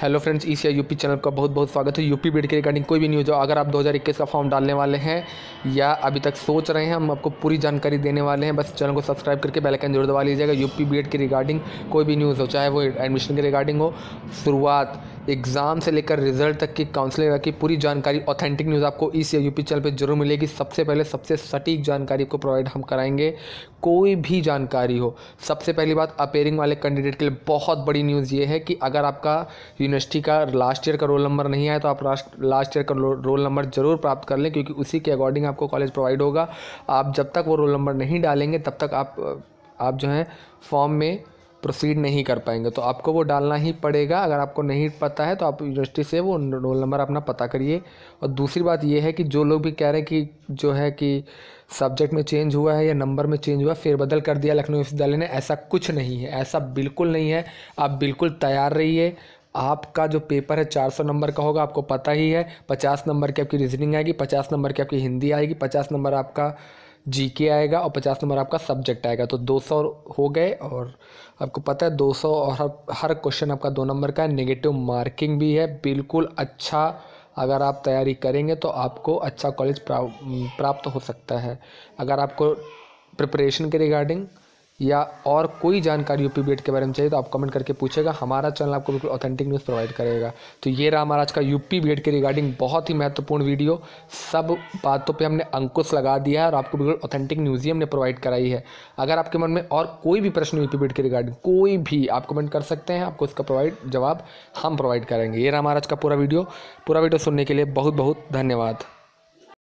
hello friends E C UP channel का बहुत बहुत स्वागत है यूपी बीड के रिगार्डिंग कोई भी न्यूज़ हो अगर आप 2021 का फॉर्म डालने वाले हैं या अभी तक सोच रहे हैं हम आपको पूरी जानकारी देने वाले हैं बस चैनल को सब्सक्राइब करके आइकन जरूर दबा लीजिएगा यूपी बी के रिगार्डिंग कोई भी न्यूज़ हो चाहे वो एडमिशन के रिगार्डिंग हो शुरुआत एग्ज़ाम से लेकर रिजल्ट तक की काउंसलिंग की पूरी जानकारी ऑथेंटिक न्यूज़ आपको इस यू पी चैनल पर जरूर मिलेगी सबसे पहले सबसे सटीक जानकारी आपको प्रोवाइड हम कराएंगे कोई भी जानकारी हो सबसे पहली बात अपेयरिंग वाले कैंडिडेट के लिए बहुत बड़ी न्यूज़ ये है कि अगर आपका यूनिवर्सिटी का लास्ट ईयर का रोल नंबर नहीं आया तो आप लास्ट ईयर का रोल नंबर ज़रूर प्राप्त कर लें क्योंकि उसी के अकॉर्डिंग आपको कॉलेज प्रोवाइड होगा आप जब तक वो रोल नंबर नहीं डालेंगे तब तक आप आप जो है फॉर्म में प्रोसीड नहीं कर पाएंगे तो आपको वो डालना ही पड़ेगा अगर आपको नहीं पता है तो आप यूनिवर्सिटी से वो रोल नंबर अपना पता करिए और दूसरी बात ये है कि जो लोग भी कह रहे हैं कि जो है कि सब्जेक्ट में चेंज हुआ है या नंबर में चेंज हुआ फेरबदल कर दिया लखनऊ विश्वविद्यालय ने ऐसा कुछ नहीं है ऐसा बिल्कुल नहीं है आप बिल्कुल तैयार रहिए आपका जो पेपर है चार सौ नंबर का होगा आपको पता ही है पचास नंबर की आपकी रीजनिंग आएगी पचास नंबर की आपकी हिंदी आएगी पचास नंबर आपका जीके आएगा और पचास नंबर आपका सब्जेक्ट आएगा तो दो सौ हो गए और आपको पता है दो सौ और हर हर क्वेश्चन आपका दो नंबर का है नेगेटिव मार्किंग भी है बिल्कुल अच्छा अगर आप तैयारी करेंगे तो आपको अच्छा कॉलेज प्राप्त हो सकता है अगर आपको प्रिपरेशन के रिगार्डिंग या और कोई जानकारी यूपी बी के बारे में चाहिए तो आप कमेंट करके पूछेगा हमारा चैनल आपको बिल्कुल ऑथेंटिक न्यूज़ प्रोवाइड करेगा तो ये रहा हमारा आज का यूपी बी के रिगार्डिंग बहुत ही महत्वपूर्ण वीडियो सब बातों पे हमने अंकुश लगा दिया है और आपको बिल्कुल ऑथेंटिक न्यूज़ ही हमने प्रोवाइड कराई है अगर आपके मन में और कोई भी प्रश्न यूपी बी के रिगार्डिंग कोई भी आप कमेंट कर सकते हैं आपको इसका प्रोवाइड जवाब हम प्रोवाइड करेंगे ये रहा हमारा आज का पूरा वीडियो पूरा वीडियो सुनने के लिए बहुत बहुत धन्यवाद